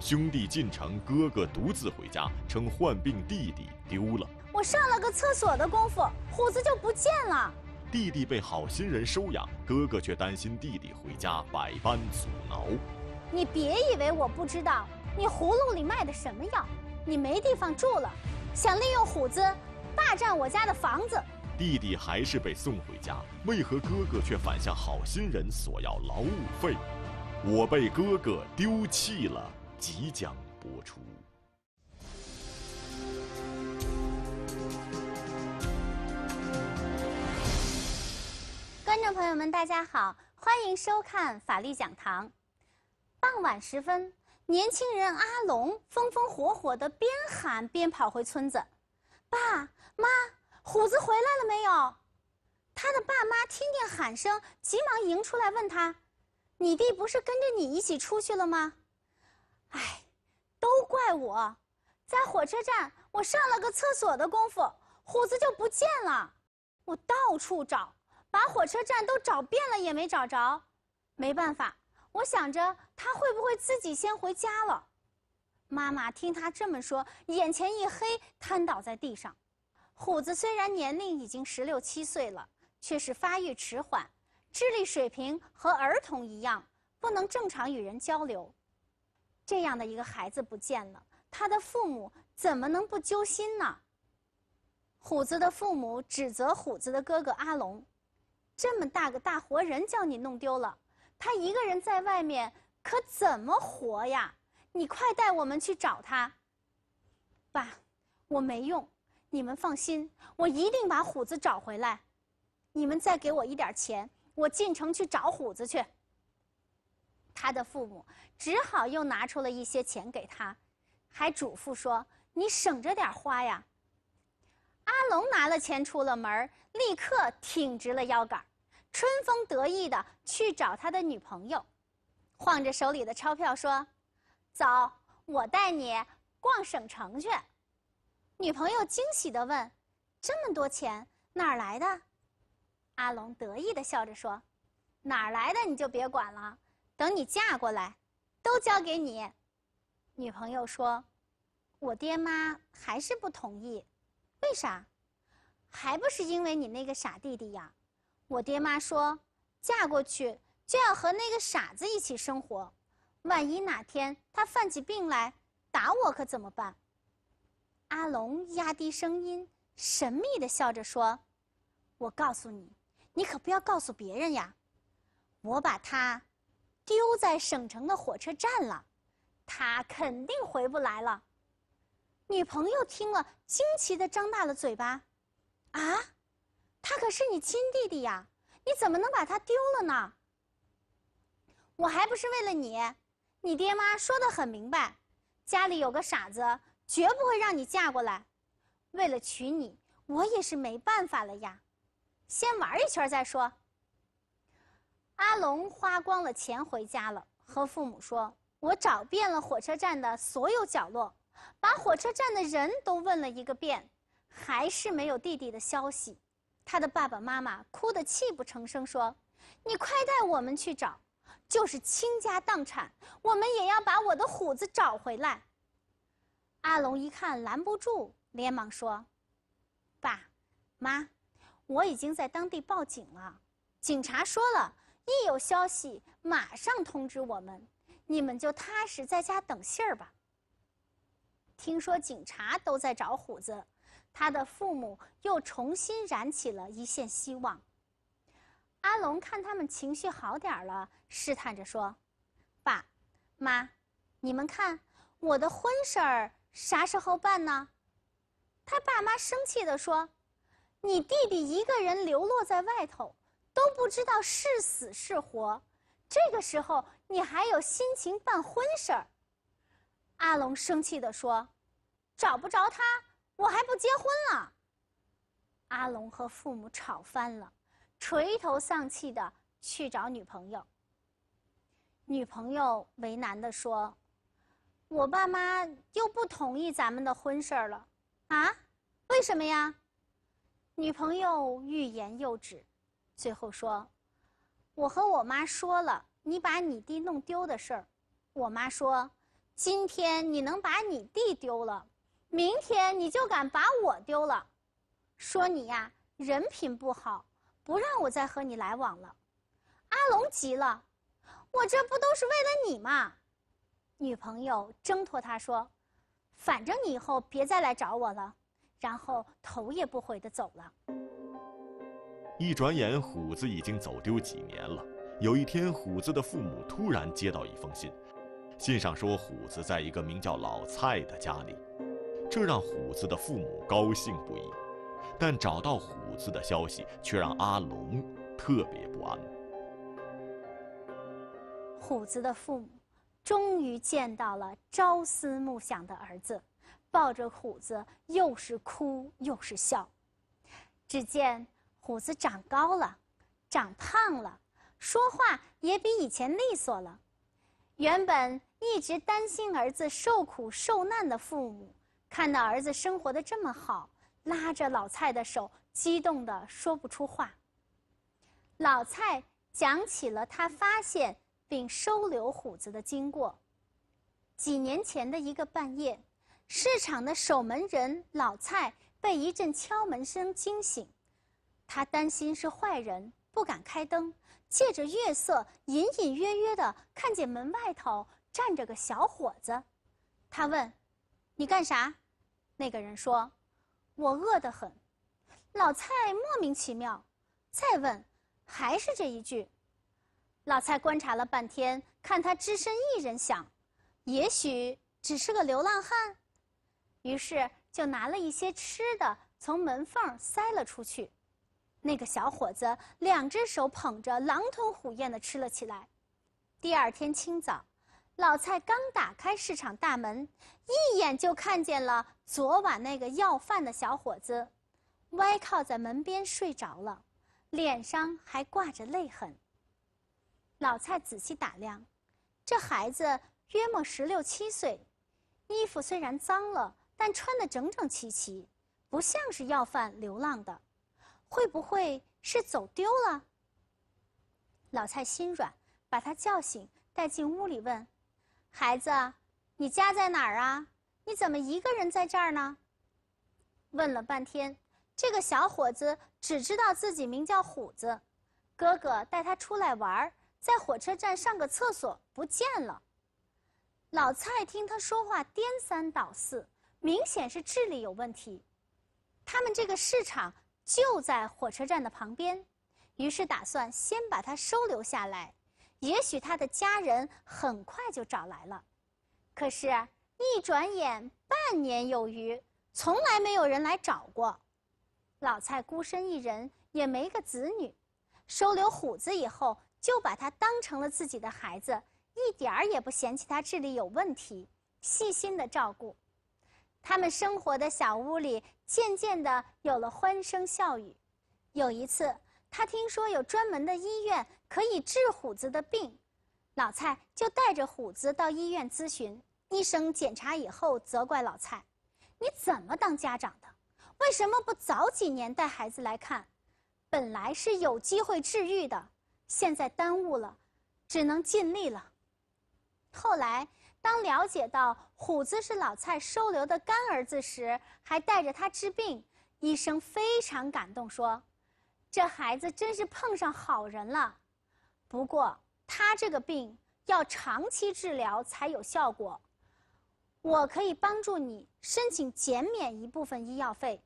兄弟进城，哥哥独自回家，称患病弟弟丢了。我上了个厕所的功夫，虎子就不见了。弟弟被好心人收养，哥哥却担心弟弟回家，百般阻挠。你别以为我不知道你葫芦里卖的什么药。你没地方住了，想利用虎子霸占我家的房子。弟弟还是被送回家，为何哥哥却反向好心人索要劳务费？我被哥哥丢弃了。即将播出。观众朋友们，大家好，欢迎收看《法律讲堂》。傍晚时分，年轻人阿龙风风火火的，边喊边跑回村子。爸妈，虎子回来了没有？他的爸妈听见喊声，急忙迎出来问他：“你弟不是跟着你一起出去了吗？”哎，都怪我，在火车站我上了个厕所的功夫，虎子就不见了。我到处找，把火车站都找遍了也没找着。没办法，我想着他会不会自己先回家了？妈妈听他这么说，眼前一黑，瘫倒在地上。虎子虽然年龄已经十六七岁了，却是发育迟缓，智力水平和儿童一样，不能正常与人交流。这样的一个孩子不见了，他的父母怎么能不揪心呢？虎子的父母指责虎子的哥哥阿龙：“这么大个大活人，叫你弄丢了，他一个人在外面可怎么活呀？你快带我们去找他。”爸，我没用，你们放心，我一定把虎子找回来。你们再给我一点钱，我进城去找虎子去。他的父母只好又拿出了一些钱给他，还嘱咐说：“你省着点花呀。”阿龙拿了钱出了门，立刻挺直了腰杆，春风得意的去找他的女朋友，晃着手里的钞票说：“走，我带你逛省城去。”女朋友惊喜的问：“这么多钱哪儿来的？”阿龙得意的笑着说：“哪儿来的你就别管了。”等你嫁过来，都交给你。女朋友说：“我爹妈还是不同意，为啥？还不是因为你那个傻弟弟呀！”我爹妈说：“嫁过去就要和那个傻子一起生活，万一哪天他犯起病来打我可怎么办？”阿龙压低声音，神秘地笑着说：“我告诉你，你可不要告诉别人呀！我把他……”丢在省城的火车站了，他肯定回不来了。女朋友听了，惊奇的张大了嘴巴：“啊，他可是你亲弟弟呀，你怎么能把他丢了呢？”我还不是为了你，你爹妈说的很明白，家里有个傻子，绝不会让你嫁过来。为了娶你，我也是没办法了呀，先玩一圈再说。阿龙花光了钱回家了，和父母说：“我找遍了火车站的所有角落，把火车站的人都问了一个遍，还是没有弟弟的消息。”他的爸爸妈妈哭得泣不成声，说：“你快带我们去找，就是倾家荡产，我们也要把我的虎子找回来。”阿龙一看拦不住，连忙说：“爸，妈，我已经在当地报警了，警察说了。”一有消息，马上通知我们，你们就踏实在家等信儿吧。听说警察都在找虎子，他的父母又重新燃起了一线希望。阿龙看他们情绪好点了，试探着说：“爸，妈，你们看我的婚事儿啥时候办呢？”他爸妈生气地说：“你弟弟一个人流落在外头。”都不知道是死是活，这个时候你还有心情办婚事儿？阿龙生气地说：“找不着他，我还不结婚了。”阿龙和父母吵翻了，垂头丧气的去找女朋友。女朋友为难的说：“我爸妈又不同意咱们的婚事儿了，啊？为什么呀？”女朋友欲言又止。最后说：“我和我妈说了你把你弟弄丢的事儿，我妈说，今天你能把你弟丢了，明天你就敢把我丢了，说你呀人品不好，不让我再和你来往了。”阿龙急了：“我这不都是为了你吗？”女朋友挣脱他说：“反正你以后别再来找我了。”然后头也不回的走了。一转眼，虎子已经走丢几年了。有一天，虎子的父母突然接到一封信，信上说虎子在一个名叫老蔡的家里，这让虎子的父母高兴不已。但找到虎子的消息却让阿龙特别不安。虎子的父母终于见到了朝思暮想的儿子，抱着虎子又是哭又是笑。只见。虎子长高了，长胖了，说话也比以前利索了。原本一直担心儿子受苦受难的父母，看到儿子生活的这么好，拉着老蔡的手，激动的说不出话。老蔡讲起了他发现并收留虎子的经过。几年前的一个半夜，市场的守门人老蔡被一阵敲门声惊醒。他担心是坏人，不敢开灯，借着月色，隐隐约约的看见门外头站着个小伙子。他问：“你干啥？”那个人说：“我饿得很。”老蔡莫名其妙，再问，还是这一句。老蔡观察了半天，看他只身一人，想，也许只是个流浪汉，于是就拿了一些吃的，从门缝塞了出去。那个小伙子两只手捧着，狼吞虎咽地吃了起来。第二天清早，老蔡刚打开市场大门，一眼就看见了昨晚那个要饭的小伙子，歪靠在门边睡着了，脸上还挂着泪痕。老蔡仔细打量，这孩子约莫十六七岁，衣服虽然脏了，但穿得整整齐齐，不像是要饭流浪的。会不会是走丢了？老蔡心软，把他叫醒，带进屋里问：“孩子，你家在哪儿啊？你怎么一个人在这儿呢？”问了半天，这个小伙子只知道自己名叫虎子，哥哥带他出来玩，在火车站上个厕所不见了。老蔡听他说话颠三倒四，明显是智力有问题。他们这个市场。就在火车站的旁边，于是打算先把他收留下来。也许他的家人很快就找来了，可是，一转眼半年有余，从来没有人来找过。老蔡孤身一人，也没个子女，收留虎子以后，就把他当成了自己的孩子，一点儿也不嫌弃他智力有问题，细心的照顾。他们生活的小屋里。渐渐的有了欢声笑语。有一次，他听说有专门的医院可以治虎子的病，老蔡就带着虎子到医院咨询。医生检查以后责怪老蔡：“你怎么当家长的？为什么不早几年带孩子来看？本来是有机会治愈的，现在耽误了，只能尽力了。”后来。当了解到虎子是老蔡收留的干儿子时，还带着他治病，医生非常感动，说：“这孩子真是碰上好人了。不过他这个病要长期治疗才有效果，我可以帮助你申请减免一部分医药费，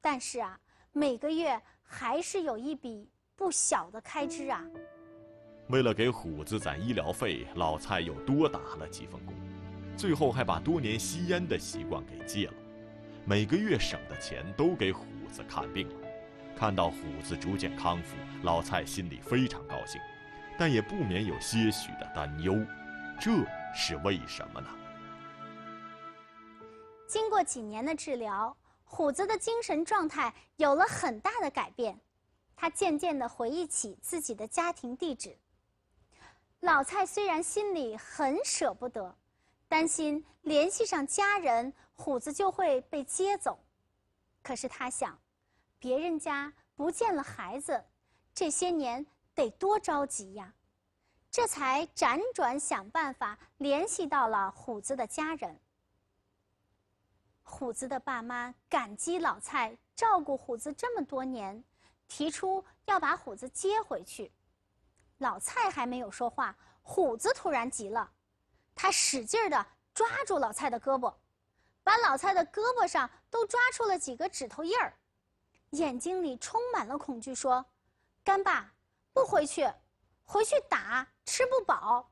但是啊，每个月还是有一笔不小的开支啊。”为了给虎子攒医疗费，老蔡又多打了几份工，最后还把多年吸烟的习惯给戒了。每个月省的钱都给虎子看病了。看到虎子逐渐康复，老蔡心里非常高兴，但也不免有些许的担忧。这是为什么呢？经过几年的治疗，虎子的精神状态有了很大的改变，他渐渐的回忆起自己的家庭地址。老蔡虽然心里很舍不得，担心联系上家人，虎子就会被接走，可是他想，别人家不见了孩子，这些年得多着急呀，这才辗转想办法联系到了虎子的家人。虎子的爸妈感激老蔡照顾虎子这么多年，提出要把虎子接回去。老蔡还没有说话，虎子突然急了，他使劲儿的抓住老蔡的胳膊，把老蔡的胳膊上都抓出了几个指头印儿，眼睛里充满了恐惧，说：“干爸，不回去，回去打吃不饱。”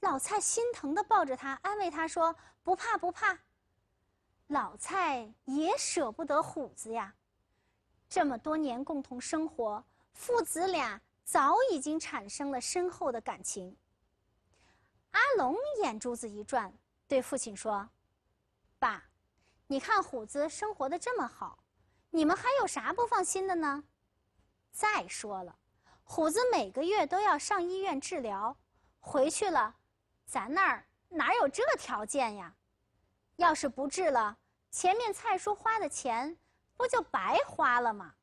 老蔡心疼的抱着他，安慰他说：“不怕不怕。”老蔡也舍不得虎子呀，这么多年共同生活，父子俩。早已经产生了深厚的感情。阿龙眼珠子一转，对父亲说：“爸，你看虎子生活的这么好，你们还有啥不放心的呢？再说了，虎子每个月都要上医院治疗，回去了，咱那儿哪有这条件呀？要是不治了，前面蔡叔花的钱不就白花了吗？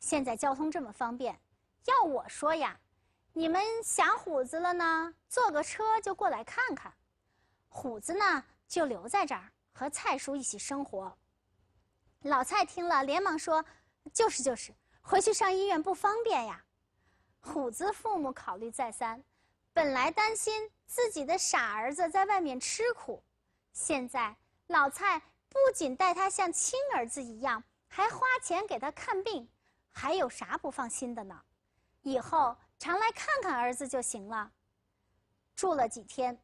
现在交通这么方便。”要我说呀，你们想虎子了呢，坐个车就过来看看。虎子呢，就留在这儿和蔡叔一起生活。老蔡听了，连忙说：“就是就是，回去上医院不方便呀。”虎子父母考虑再三，本来担心自己的傻儿子在外面吃苦，现在老蔡不仅待他像亲儿子一样，还花钱给他看病，还有啥不放心的呢？以后常来看看儿子就行了。住了几天，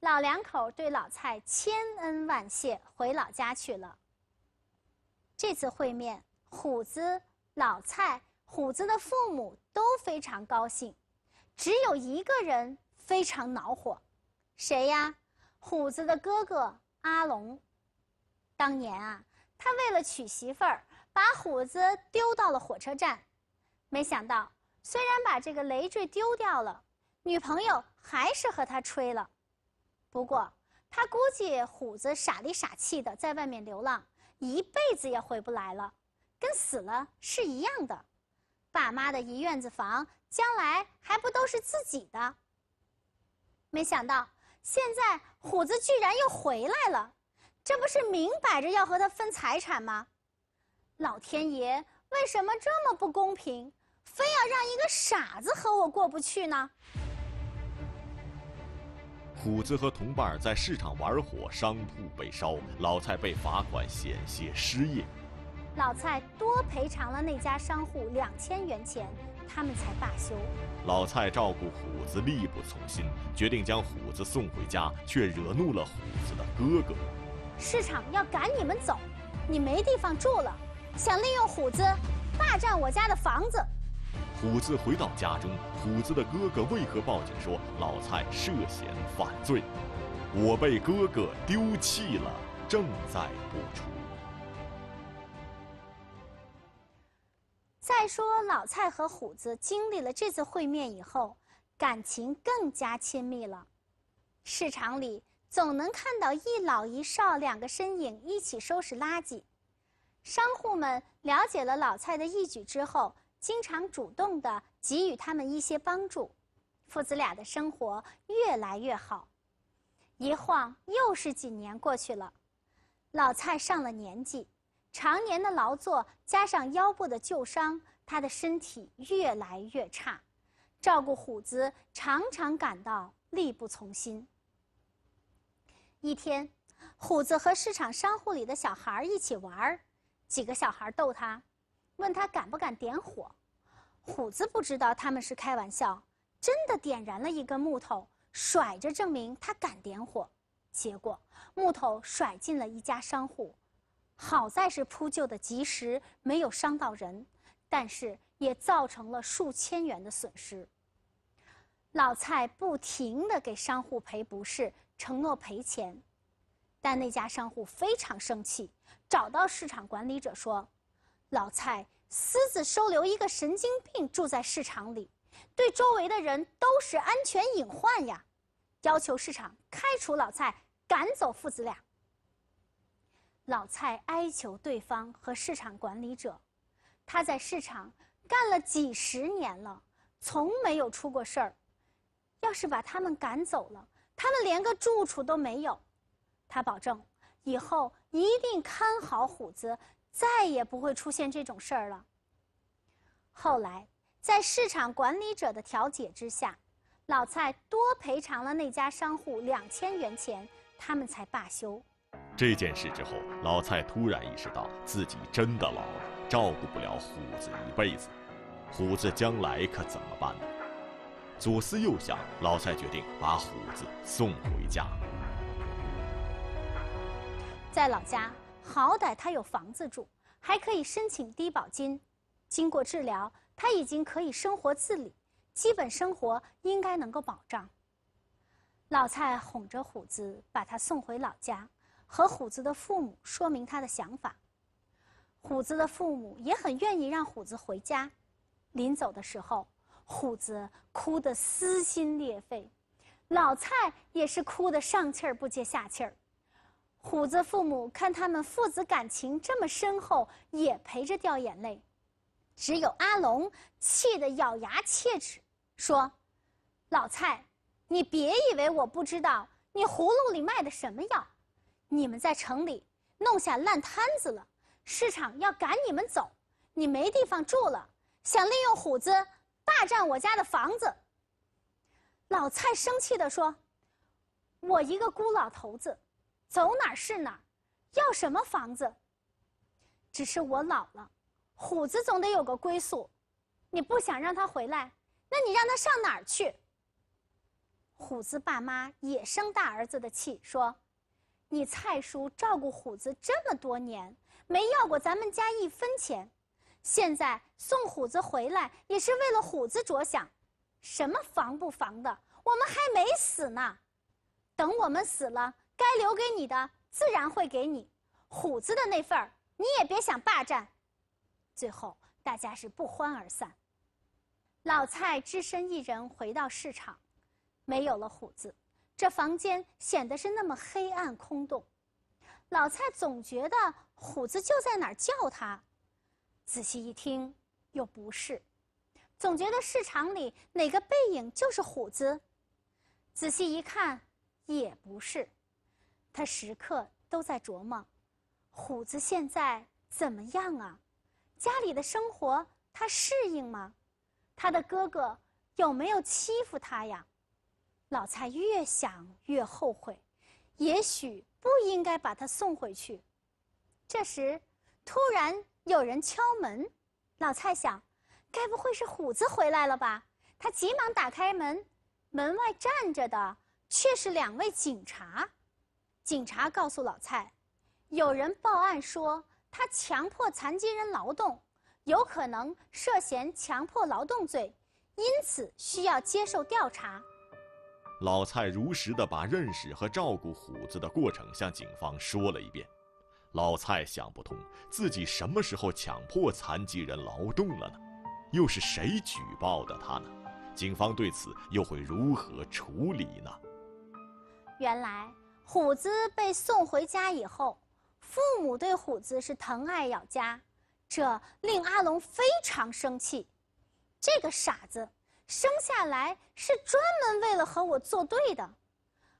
老两口对老蔡千恩万谢，回老家去了。这次会面，虎子、老蔡、虎子的父母都非常高兴，只有一个人非常恼火，谁呀？虎子的哥哥阿龙。当年啊，他为了娶媳妇儿，把虎子丢到了火车站，没想到。虽然把这个累赘丢掉了，女朋友还是和他吹了。不过他估计虎子傻里傻气的在外面流浪，一辈子也回不来了，跟死了是一样的。爸妈的一院子房，将来还不都是自己的？没想到现在虎子居然又回来了，这不是明摆着要和他分财产吗？老天爷为什么这么不公平？非要让一个傻子和我过不去呢？虎子和同伴在市场玩火，商铺被烧，老蔡被罚款，险些失业。老蔡多赔偿了那家商户两千元钱，他们才罢休。老蔡照顾虎子力不从心，决定将虎子送回家，却惹怒了虎子的哥哥。市场要赶你们走，你没地方住了，想利用虎子霸占我家的房子。虎子回到家中，虎子的哥哥为何报警说老蔡涉嫌犯罪？我被哥哥丢弃了，正在播出。再说老蔡和虎子经历了这次会面以后，感情更加亲密了。市场里总能看到一老一少两个身影一起收拾垃圾。商户们了解了老蔡的一举之后。经常主动的给予他们一些帮助，父子俩的生活越来越好。一晃又是几年过去了，老蔡上了年纪，常年的劳作加上腰部的旧伤，他的身体越来越差，照顾虎子常常感到力不从心。一天，虎子和市场商户里的小孩一起玩儿，几个小孩逗他，问他敢不敢点火。虎子不知道他们是开玩笑，真的点燃了一根木头，甩着证明他敢点火。结果木头甩进了一家商户，好在是扑救的及时，没有伤到人，但是也造成了数千元的损失。老蔡不停的给商户赔不是，承诺赔钱，但那家商户非常生气，找到市场管理者说：“老蔡。”私自收留一个神经病住在市场里，对周围的人都是安全隐患呀！要求市场开除老蔡，赶走父子俩。老蔡哀求对方和市场管理者，他在市场干了几十年了，从没有出过事儿。要是把他们赶走了，他们连个住处都没有。他保证以后一定看好虎子。再也不会出现这种事儿了。后来，在市场管理者的调解之下，老蔡多赔偿了那家商户两千元钱，他们才罢休。这件事之后，老蔡突然意识到自己真的老了，照顾不了虎子一辈子。虎子将来可怎么办呢？左思右想，老蔡决定把虎子送回家，在老家。好歹他有房子住，还可以申请低保金。经过治疗，他已经可以生活自理，基本生活应该能够保障。老蔡哄着虎子把他送回老家，和虎子的父母说明他的想法。虎子的父母也很愿意让虎子回家。临走的时候，虎子哭得撕心裂肺，老蔡也是哭得上气儿不接下气儿。虎子父母看他们父子感情这么深厚，也陪着掉眼泪。只有阿龙气得咬牙切齿，说：“老蔡，你别以为我不知道你葫芦里卖的什么药。你们在城里弄下烂摊子了，市场要赶你们走，你没地方住了，想利用虎子霸占我家的房子。”老蔡生气地说：“我一个孤老头子。”走哪儿是哪儿，要什么房子。只是我老了，虎子总得有个归宿。你不想让他回来，那你让他上哪儿去？虎子爸妈也生大儿子的气，说：“你蔡叔照顾虎子这么多年，没要过咱们家一分钱，现在送虎子回来也是为了虎子着想。什么防不防的，我们还没死呢，等我们死了。”该留给你的自然会给你，虎子的那份儿你也别想霸占。最后大家是不欢而散。老蔡只身一人回到市场，没有了虎子，这房间显得是那么黑暗空洞。老蔡总觉得虎子就在哪儿叫他，仔细一听又不是，总觉得市场里哪个背影就是虎子，仔细一看也不是。他时刻都在琢磨，虎子现在怎么样啊？家里的生活他适应吗？他的哥哥有没有欺负他呀？老蔡越想越后悔，也许不应该把他送回去。这时，突然有人敲门，老蔡想，该不会是虎子回来了吧？他急忙打开门，门外站着的却是两位警察。警察告诉老蔡，有人报案说他强迫残疾人劳动，有可能涉嫌强迫劳动罪，因此需要接受调查。老蔡如实的把认识和照顾虎子的过程向警方说了一遍。老蔡想不通自己什么时候强迫残疾人劳动了呢？又是谁举报的他呢？警方对此又会如何处理呢？原来。虎子被送回家以后，父母对虎子是疼爱有加，这令阿龙非常生气。这个傻子生下来是专门为了和我作对的，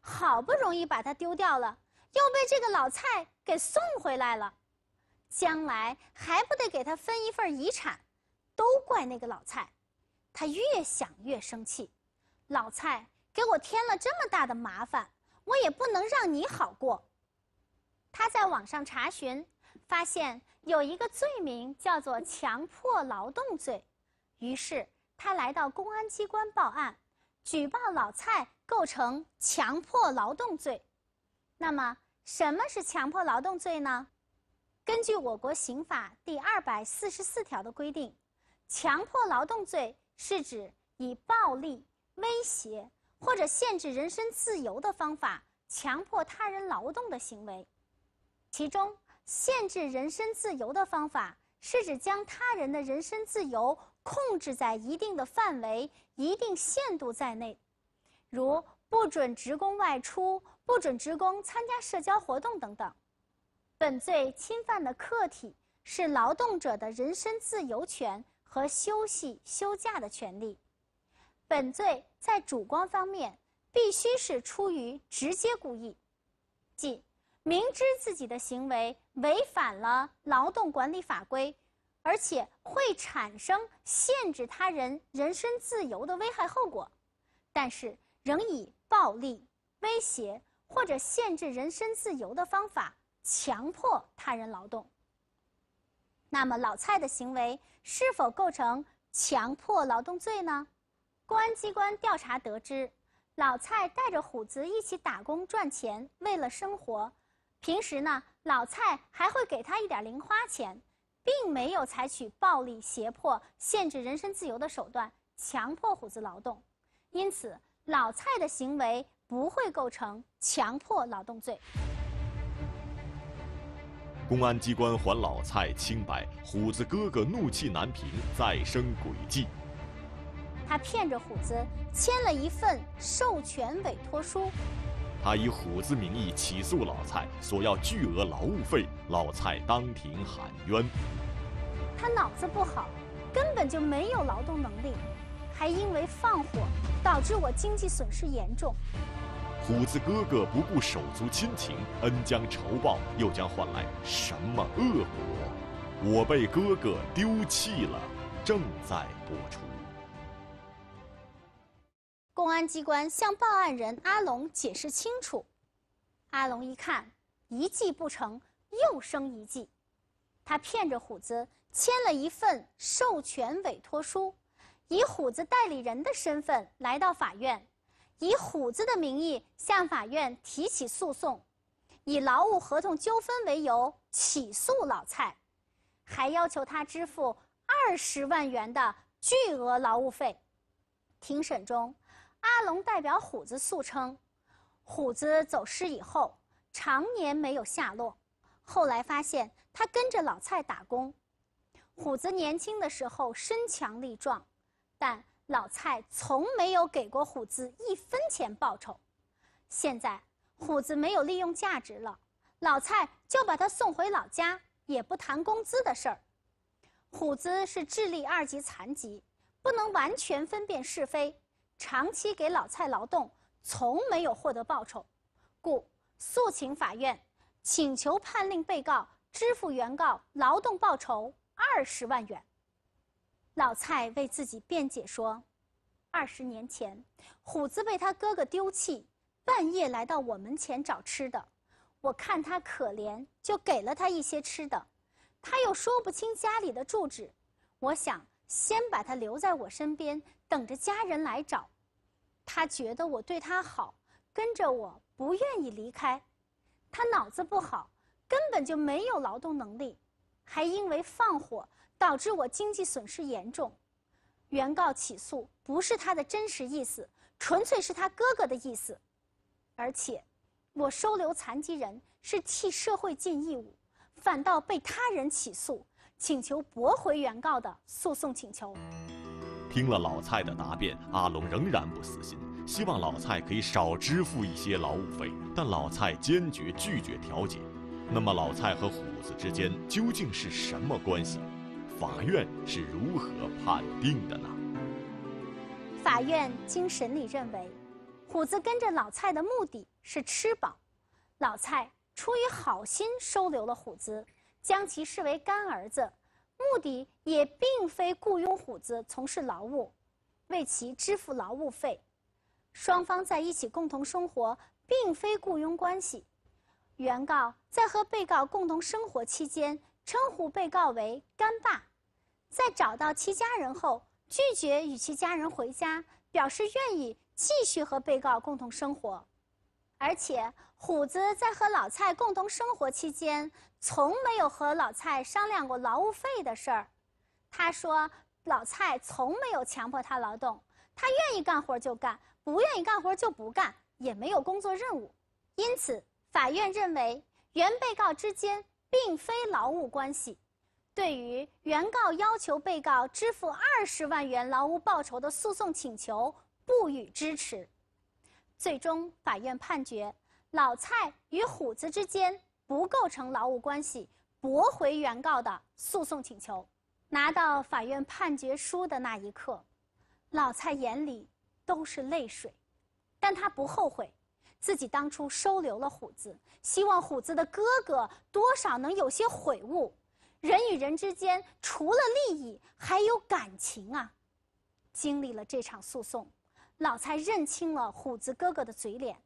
好不容易把他丢掉了，又被这个老蔡给送回来了，将来还不得给他分一份遗产？都怪那个老蔡，他越想越生气。老蔡给我添了这么大的麻烦。我也不能让你好过。他在网上查询，发现有一个罪名叫做强迫劳动罪，于是他来到公安机关报案，举报老蔡构成强迫劳动罪。那么，什么是强迫劳动罪呢？根据我国刑法第二百四十四条的规定，强迫劳动罪是指以暴力、威胁。或者限制人身自由的方法，强迫他人劳动的行为，其中限制人身自由的方法是指将他人的人身自由控制在一定的范围、一定限度在内，如不准职工外出、不准职工参加社交活动等等。本罪侵犯的客体是劳动者的人身自由权和休息休假的权利。本罪在主观方面必须是出于直接故意，即明知自己的行为违反了劳动管理法规，而且会产生限制他人人身自由的危害后果，但是仍以暴力、威胁或者限制人身自由的方法强迫他人劳动。那么，老蔡的行为是否构成强迫劳动罪呢？公安机关调查得知，老蔡带着虎子一起打工赚钱，为了生活，平时呢老蔡还会给他一点零花钱，并没有采取暴力胁迫、限制人身自由的手段强迫虎子劳动，因此老蔡的行为不会构成强迫劳动罪。公安机关还老蔡清白，虎子哥哥怒气难平，再生诡计。他骗着虎子签了一份授权委托书，他以虎子名义起诉老蔡索要巨额劳务费。老蔡当庭喊冤，他脑子不好，根本就没有劳动能力，还因为放火导致我经济损失严重。虎子哥哥不顾手足亲情，恩将仇报，又将换来什么恶果？我被哥哥丢弃了，正在播出。公安机关向报案人阿龙解释清楚，阿龙一看一计不成又生一计，他骗着虎子签了一份授权委托书，以虎子代理人的身份来到法院，以虎子的名义向法院提起诉讼，以劳务合同纠纷为由起诉老蔡，还要求他支付二十万元的巨额劳务费。庭审中。阿龙代表虎子诉称，虎子走失以后，常年没有下落。后来发现他跟着老蔡打工。虎子年轻的时候身强力壮，但老蔡从没有给过虎子一分钱报酬。现在虎子没有利用价值了，老蔡就把他送回老家，也不谈工资的事儿。虎子是智力二级残疾，不能完全分辨是非。长期给老蔡劳动，从没有获得报酬，故诉请法院，请求判令被告支付原告劳动报酬二十万元。老蔡为自己辩解说：“二十年前，虎子被他哥哥丢弃，半夜来到我门前找吃的，我看他可怜，就给了他一些吃的，他又说不清家里的住址，我想。”先把他留在我身边，等着家人来找。他觉得我对他好，跟着我不愿意离开。他脑子不好，根本就没有劳动能力，还因为放火导致我经济损失严重。原告起诉不是他的真实意思，纯粹是他哥哥的意思。而且，我收留残疾人是替社会尽义务，反倒被他人起诉。请求驳回原告的诉讼请求。听了老蔡的答辩，阿龙仍然不死心，希望老蔡可以少支付一些劳务费，但老蔡坚决拒绝调解。那么，老蔡和虎子之间究竟是什么关系？法院是如何判定的呢？法院经审理认为，虎子跟着老蔡的目的是吃饱，老蔡出于好心收留了虎子。将其视为干儿子，目的也并非雇佣虎子从事劳务，为其支付劳务费。双方在一起共同生活，并非雇佣关系。原告在和被告共同生活期间，称呼被告为干爸，在找到其家人后，拒绝与其家人回家，表示愿意继续和被告共同生活。而且，虎子在和老蔡共同生活期间。从没有和老蔡商量过劳务费的事儿，他说老蔡从没有强迫他劳动，他愿意干活就干，不愿意干活就不干，也没有工作任务，因此法院认为原被告之间并非劳务关系，对于原告要求被告支付二十万元劳务报酬的诉讼请求不予支持，最终法院判决老蔡与虎子之间。不构成劳务关系，驳回原告的诉讼请求。拿到法院判决书的那一刻，老蔡眼里都是泪水，但他不后悔，自己当初收留了虎子，希望虎子的哥哥多少能有些悔悟。人与人之间除了利益，还有感情啊！经历了这场诉讼，老蔡认清了虎子哥哥的嘴脸。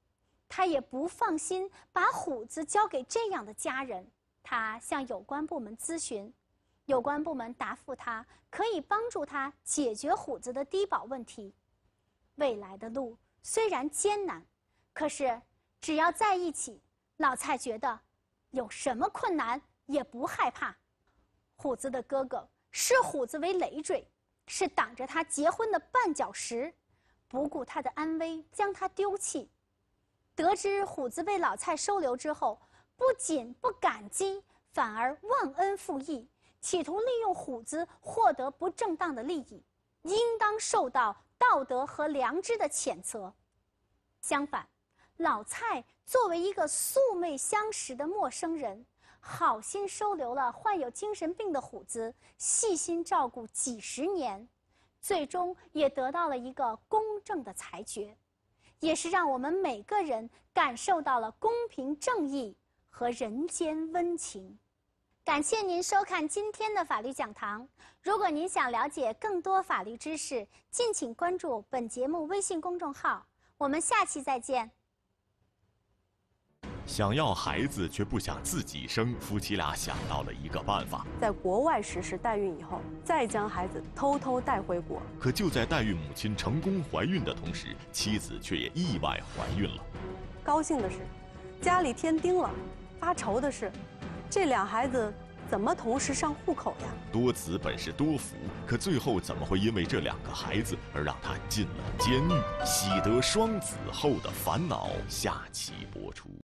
他也不放心把虎子交给这样的家人，他向有关部门咨询，有关部门答复他可以帮助他解决虎子的低保问题。未来的路虽然艰难，可是只要在一起，老蔡觉得有什么困难也不害怕。虎子的哥哥视虎子为累赘，是挡着他结婚的绊脚石，不顾他的安危将他丢弃。得知虎子被老蔡收留之后，不仅不感激，反而忘恩负义，企图利用虎子获得不正当的利益，应当受到道德和良知的谴责。相反，老蔡作为一个素昧相识的陌生人，好心收留了患有精神病的虎子，细心照顾几十年，最终也得到了一个公正的裁决。也是让我们每个人感受到了公平正义和人间温情。感谢您收看今天的法律讲堂。如果您想了解更多法律知识，敬请关注本节目微信公众号。我们下期再见。想要孩子却不想自己生，夫妻俩想到了一个办法，在国外实施代孕以后，再将孩子偷偷带回国。可就在代孕母亲成功怀孕的同时，妻子却也意外怀孕了。高兴的是，家里添丁了；发愁的是，这俩孩子怎么同时上户口呀？多子本是多福，可最后怎么会因为这两个孩子而让他进了监狱？喜得双子后的烦恼，下期播出。